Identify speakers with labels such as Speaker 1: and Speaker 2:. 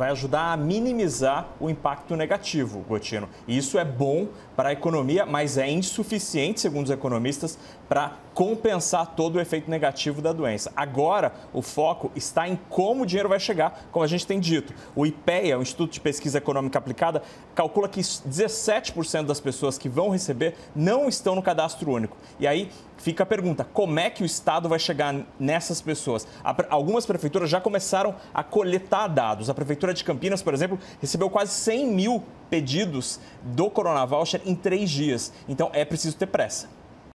Speaker 1: vai ajudar a minimizar o impacto negativo, Gotino. E isso é bom para a economia, mas é insuficiente, segundo os economistas, para compensar todo o efeito negativo da doença. Agora, o foco está em como o dinheiro vai chegar, como a gente tem dito. O IPEA, o Instituto de Pesquisa Econômica Aplicada, calcula que 17% das pessoas que vão receber não estão no cadastro único. E aí fica a pergunta: como é que o Estado vai chegar nessas pessoas? Algumas prefeituras já começaram a coletar dados. A prefeitura Prefeitura de Campinas, por exemplo, recebeu quase 100 mil pedidos do Corona Voucher em três dias. Então é preciso ter pressa.